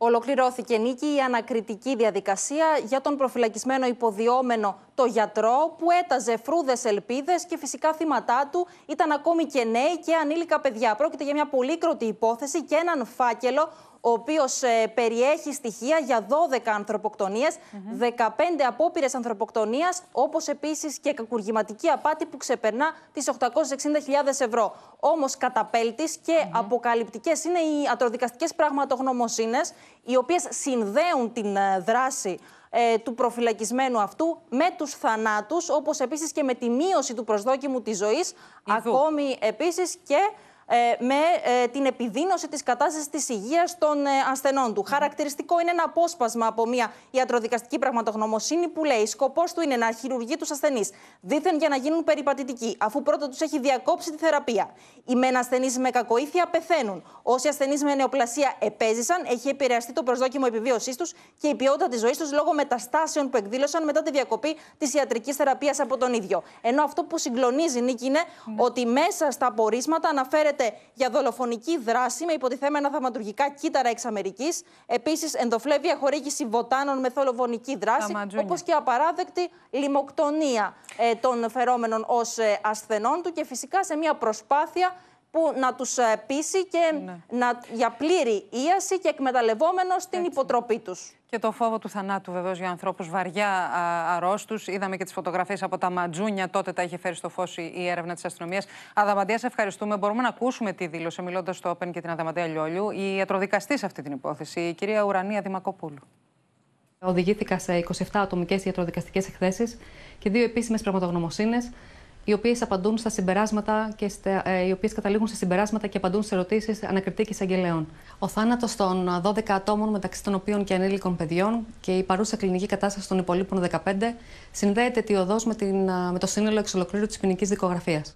Ολοκληρώθηκε νίκη η ανακριτική διαδικασία για τον προφυλακισμένο υποδιόμενο το γιατρό που έταζε φρούδες ελπίδες και φυσικά θύματά του ήταν ακόμη και νέοι και ανήλικα παιδιά. Πρόκειται για μια πολύκροτη υπόθεση και έναν φάκελο ο οποίος ε, περιέχει στοιχεία για 12 ανθρωποκτονίε, mm 15 απόπειρες ανθρωποκτονίας, όπως επίσης και κακουργηματική απάτη που ξεπερνά τις 860.000 ευρώ. Όμως, καταπέλτης και mm αποκαλυπτικές είναι οι ατροδικαστικές πραγματογνωμοσύνες, οι οποίες συνδέουν την ε, δράση ε, του προφυλακισμένου αυτού με τους θανάτους, όπως επίσης και με τη μείωση του προσδόκιμου της ζωής, ακόμη επίσης και ε, με ε, την επιδείνωση της κατάστασης της υγείας των ε, ασθενών του. Χαρακτηριστικό είναι ένα απόσπασμα από μια ιατροδικαστική πραγματογνωμοσύνη που λέει: Σκοπός του είναι να χειρουργεί τους ασθενείς δίθεν για να γίνουν περιπατητικοί, αφού πρώτα τους έχει διακόψει τη θεραπεία. Οι μεν ασθενείς με κακοήθεια πεθαίνουν. Όσοι ασθενείς με νεοπλασία επέζησαν, έχει επηρεαστεί το προσδόκιμο επιβίωσής τους και η ποιότητα της ζωής τους λόγω μεταστάσεων που εκδήλωσαν μετά τη διακοπή της ιατρικής θεραπείας από τον ίδιο. Ενώ αυτό που συγκλονίζει, Νίκη, είναι ναι. ότι μέσα στα απορίσματα αναφέρεται για δολοφονική δράση με υποτιθέμενα θαυματουργικά κύτταρα εξ Αμερικής. Επίσης, ενδοφλέβεια χορήγηση βοτάνων με θολοβονική δράση, όπως και απαράδεκτη λιμοκτονία ε, των φερόμενων ως ε, ασθενών του και φυσικά σε μια προσπάθεια που να τους ε, πείσει και ναι. να, για πλήρη ίαση και εκμεταλλευόμενο την υποτροπή τους. Και το φόβο του θανάτου βεβαίως για ανθρώπους βαριά α, αρρώστους. Είδαμε και τις φωτογραφίες από τα ματζούνια. Τότε τα είχε φέρει στο φως η έρευνα της αστυνομίας. Αδαμαντία, σε ευχαριστούμε. Μπορούμε να ακούσουμε τη δήλωση μιλώντας στο όπεν και την Αδαμαντία Λιόλιου, η ιατροδικαστή σε αυτή την υπόθεση, η κυρία Ουρανία Δημακοπούλου. Οδηγήθηκα σε 27 ατομικές ιατροδικαστικές εκθέσεις και δύο επίσημες πραγματογνωμοσύνες οι οποίες απαντούν στα συμπεράσματα και ε, οι οποίες καταλήγουν σε συμπεράσματα και απαντούν σε ερωτήσεις ανακριτή και Ο θάνατος των 12 ατόμων, μεταξύ των οποίων και ανήλικων παιδιών, και η παρούσα κλινική κατάσταση των υπολείπων 15 συνδέεται τη με, ε, με το σύνολο εξ ολοκλήρου της ποινικής δικογραφίας.